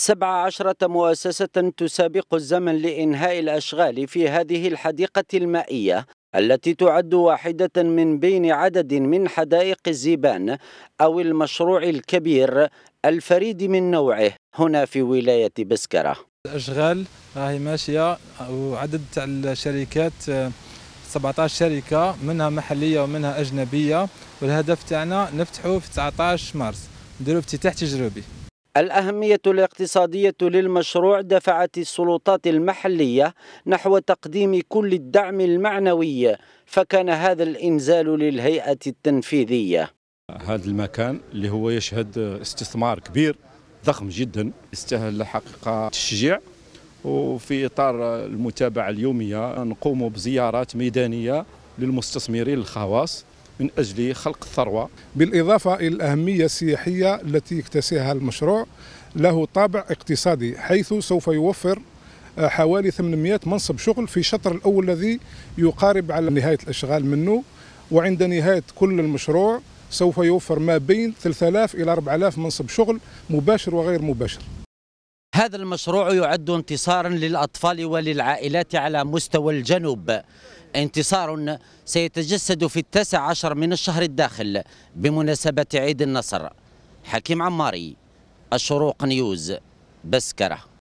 سبع عشرة مؤسسة تسابق الزمن لإنهاء الأشغال في هذه الحديقة المائية التي تعد واحدة من بين عدد من حدائق الزيبان أو المشروع الكبير الفريد من نوعه هنا في ولاية بسكرة الأشغال راهي ماشية وعدد تاع الشركات 17 آه، شركة منها محلية ومنها أجنبية والهدف تاعنا نفتحوا في 19 مارس نديروا افتتاح تجربي الأهمية الاقتصادية للمشروع دفعت السلطات المحلية نحو تقديم كل الدعم المعنوي فكان هذا الإنزال للهيئة التنفيذية هذا المكان اللي هو يشهد استثمار كبير ضخم جدا يستاهل حقيقة تشجيع وفي إطار المتابعة اليومية نقوم بزيارات ميدانية للمستثمرين الخواص من أجل خلق الثروة بالإضافة إلى الأهمية السياحية التي يكتسيها المشروع له طابع اقتصادي حيث سوف يوفر آه، حوالي 800 منصب شغل في الشطر الأول الذي يقارب على نهاية الأشغال منه وعند نهاية كل المشروع سوف يوفر ما بين 3000 إلى 4000 منصب شغل مباشر وغير مباشر هذا المشروع يعد انتصارا للأطفال وللعائلات على مستوى الجنوب انتصار سيتجسد في التاسع عشر من الشهر الداخل بمناسبة عيد النصر حكيم عماري الشروق نيوز بسكره